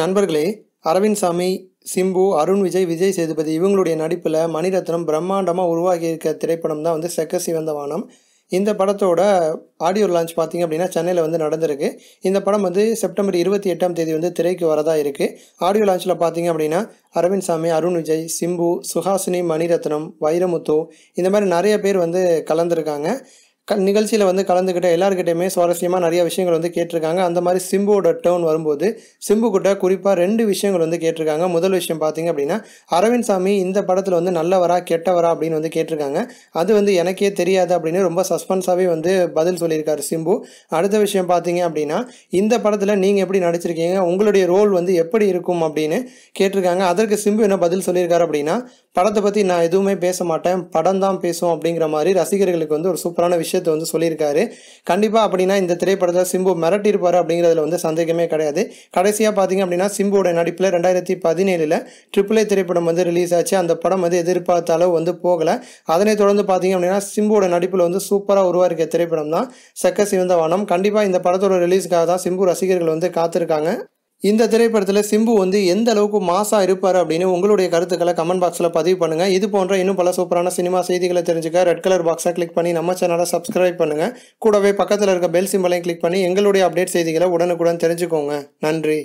நண்பர்களே அரவிந்த் சாமி சிம்பு அருண் விஜய் விஜய் சேதுபதி இவங்களுடைய நடிப்பில் மணிரத்னம் பிரம்மாண்டமாக உருவாகி இருக்க திரைப்படம் தான் வந்து செக்க சிவந்த வானம் இந்த படத்தோட ஆடியோ லான்ச் பார்த்திங்க அப்படின்னா சென்னையில் வந்து நடந்திருக்கு இந்த படம் வந்து செப்டம்பர் இருபத்தி எட்டாம் தேதி வந்து திரைக்கு வரதா இருக்குது ஆடியோ லான்ச்சில் பார்த்தீங்க அப்படின்னா அரவிந்த் சாமி அருண் விஜய் சிம்பு சுஹாசினி மணிரத்னம் வைரமுத்து இந்த மாதிரி நிறைய பேர் வந்து கலந்துருக்காங்க க நிகழ்ச்சியில் வந்து கலந்துக்கிட்ட எல்லாருக்கிட்டையுமே சுவாரஸ்யமாக நிறைய விஷயங்கள் வந்து கேட்டிருக்காங்க அந்த மாதிரி சிம்புவோட டேர்ன் வரும்போது சிம்பு கிட்ட குறிப்பாக ரெண்டு விஷயங்கள் வந்து கேட்டிருக்காங்க முதல் விஷயம் பார்த்தீங்க அப்படின்னா அரவிந்த் சாமி இந்த படத்தில் வந்து நல்லவரா கெட்டவரா அப்படின்னு வந்து கேட்டிருக்காங்க அது வந்து எனக்கே தெரியாது அப்படின்னு ரொம்ப சஸ்பென்ஸாகவே வந்து பதில் சொல்லியிருக்காரு சிம்பு அடுத்த விஷயம் பார்த்தீங்க அப்படின்னா இந்த படத்தில் நீங்கள் எப்படி நடிச்சிருக்கீங்க உங்களுடைய ரோல் வந்து எப்படி இருக்கும் அப்படின்னு கேட்டிருக்காங்க அதற்கு சிம்பு என்ன பதில் சொல்லியிருக்காரு அப்படின்னா படத்தை பற்றி நான் எதுவுமே பேச மாட்டேன் படம் தான் பேசும் அப்படிங்கிற மாதிரி ரசிகர்களுக்கு வந்து ஒரு சூப்பரான விஷயம் விஷயத்தை வந்து சொல்லியிருக்காரு கண்டிப்பாக அப்படின்னா இந்த திரைப்படத்தில் சிம்பு மிரட்டியிருப்பார் அப்படிங்கிறதுல வந்து சந்தேகமே கிடையாது கடைசியாக பார்த்தீங்க அப்படின்னா சிம்புவோட நடிப்பில் ரெண்டாயிரத்தி பதினேழில் ட்ரிபிள் ஏ திரைப்படம் வந்து ரிலீஸ் ஆச்சு அந்த படம் வந்து எதிர்பார்த்த அளவு வந்து போகலை அதனைத் தொடர்ந்து பார்த்தீங்க அப்படின்னா சிம்புவோட நடிப்பில் வந்து சூப்பராக உருவாக்கிய திரைப்படம் தான் சக்க சிவந்த வானம் கண்டிப்பாக இந்த படத்தோட ரிலீஸ்க்காக தான் சிம்பு ரசிகர்கள் வந்து காத்திருக்காங்க இந்த திரைப்படத்தில் சிம்பு வந்து எந்த அளவுக்கு மாசாக இருப்பார் அப்படின்னு உங்களுடைய கருத்துக்களை கமெண்ட் பாக்ஸில் பதிவு பண்ணுங்கள் இது போன்ற இன்னும் பல சூப்பரான சினிமா செய்திகளை தெரிஞ்சுக்க ரெட் கலர் பாக்ஸை கிளிக் பண்ணி நம்ம சேனலை சப்ஸ்கிரைப் பண்ணுங்கள் கூடவே பக்கத்தில் இருக்க பெல் சிம்பலையும் கிளிக் பண்ணி எங்களுடைய அப்டேட் செய்திகளை உடனுக்குடன் தெரிஞ்சுக்கோங்க நன்றி